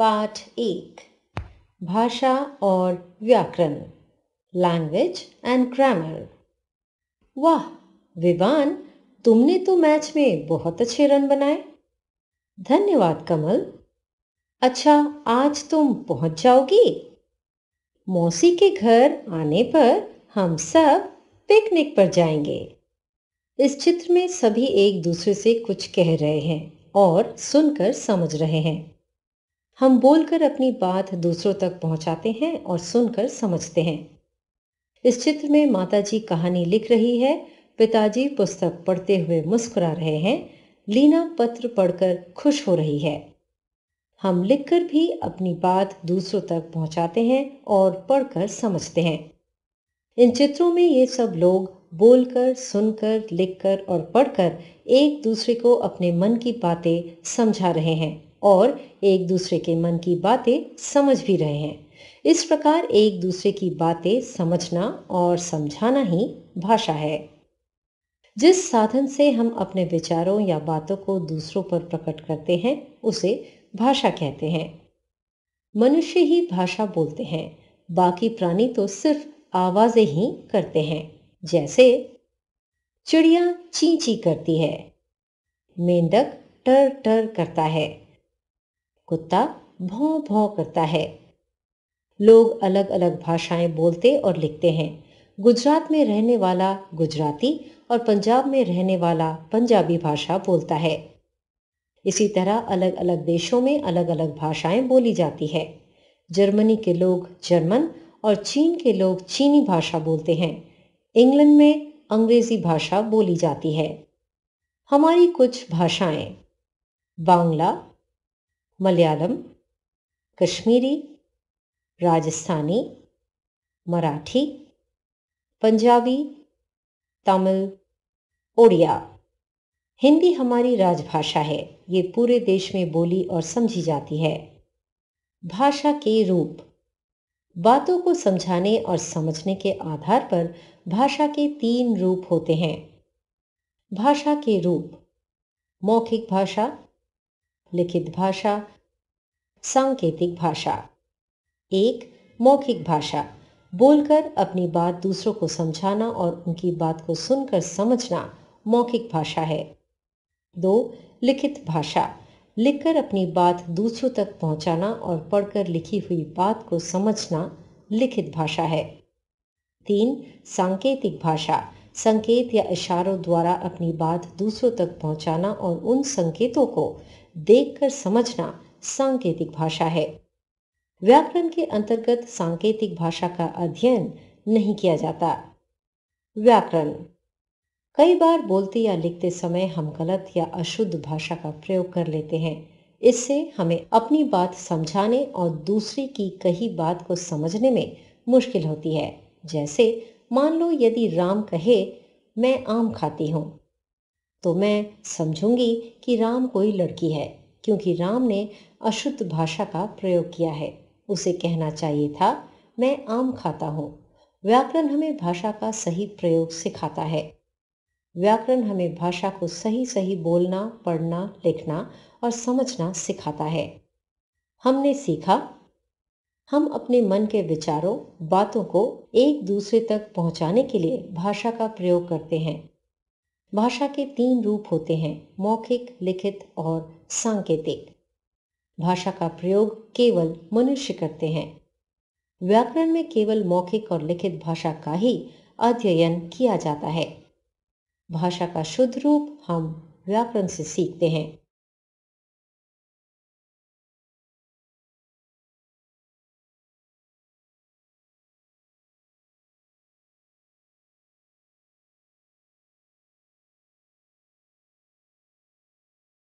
पाठ एक भाषा और व्याकरण लैंग्वेज एंड ग्रामर वाह विवान तुमने तो मैच में बहुत अच्छे रन बनाए धन्यवाद कमल अच्छा आज तुम पहुंच जाओगी मौसी के घर आने पर हम सब पिकनिक पर जाएंगे इस चित्र में सभी एक दूसरे से कुछ कह रहे हैं और सुनकर समझ रहे हैं हम बोलकर अपनी बात दूसरों तक पहुंचाते हैं और सुनकर समझते हैं इस चित्र में माता जी कहानी लिख रही है पिताजी पुस्तक पढ़ते हुए मुस्कुरा रहे हैं लीना पत्र पढ़कर खुश हो रही है हम लिखकर भी अपनी बात दूसरों तक पहुंचाते हैं और पढ़कर समझते हैं इन चित्रों में ये सब लोग बोलकर सुनकर लिखकर और पढ़कर एक दूसरे को अपने मन की बातें समझा रहे हैं और एक दूसरे के मन की बातें समझ भी रहे हैं इस प्रकार एक दूसरे की बातें समझना और समझाना ही भाषा है जिस साधन से हम अपने विचारों या बातों को दूसरों पर प्रकट करते हैं उसे भाषा कहते हैं मनुष्य ही भाषा बोलते हैं बाकी प्राणी तो सिर्फ आवाज़ें ही करते हैं जैसे चिड़िया चींची करती है मेंढक टर टर करता है कुत्ता भों भों करता है लोग अलग अलग भाषाएं बोलते और लिखते हैं गुजरात में रहने वाला गुजराती और पंजाब में रहने वाला पंजाबी भाषा बोलता है इसी तरह अलग अलग देशों में अलग अलग भाषाएं बोली जाती है जर्मनी के लोग जर्मन और चीन के लोग चीनी भाषा बोलते हैं इंग्लैंड में अंग्रेजी भाषा बोली जाती है हमारी कुछ भाषाएं बांग्ला मलयालम कश्मीरी राजस्थानी मराठी पंजाबी तमिल ओडिया हिंदी हमारी राजभाषा है ये पूरे देश में बोली और समझी जाती है भाषा के रूप बातों को समझाने और समझने के आधार पर भाषा के तीन रूप होते हैं भाषा के रूप मौखिक भाषा लिखित भाषा सांकेतिक भाषा एक मौखिक भाषा बोलकर अपनी बात दूसरों को समझाना और उनकी बात को सुनकर समझना मौखिक भाषा है दो लिखित भाषा लिखकर अपनी बात दूसरों तक पहुंचाना और पढ़कर लिखी हुई बात को समझना लिखित भाषा है तीन सांकेतिक भाषा संकेत या इशारों द्वारा अपनी बात दूसरों तक पहुंचाना और उन संकेतों को देखकर समझना सांकेतिक भाषा है व्याकरण के अंतर्गत सांकेतिक भाषा का अध्ययन नहीं किया जाता व्याकरण कई बार बोलते या लिखते समय हम गलत या अशुद्ध भाषा का प्रयोग कर लेते हैं इससे हमें अपनी बात समझाने और दूसरे की कही बात को समझने में मुश्किल होती है जैसे मान लो यदि राम कहे मैं आम खाती हूँ तो मैं समझूंगी कि राम कोई लड़की है क्योंकि राम ने अशुद्ध भाषा का प्रयोग किया है उसे कहना चाहिए था मैं आम खाता हूँ व्याकरण हमें भाषा का सही प्रयोग सिखाता है व्याकरण हमें भाषा को सही सही बोलना पढ़ना लिखना और समझना सिखाता है हमने सीखा हम अपने मन के विचारों बातों को एक दूसरे तक पहुंचाने के लिए भाषा का प्रयोग करते हैं भाषा के तीन रूप होते हैं मौखिक लिखित और सांकेतिक भाषा का प्रयोग केवल मनुष्य करते हैं व्याकरण में केवल मौखिक और लिखित भाषा का ही अध्ययन किया जाता है भाषा का शुद्ध रूप हम व्याकरण से सीखते हैं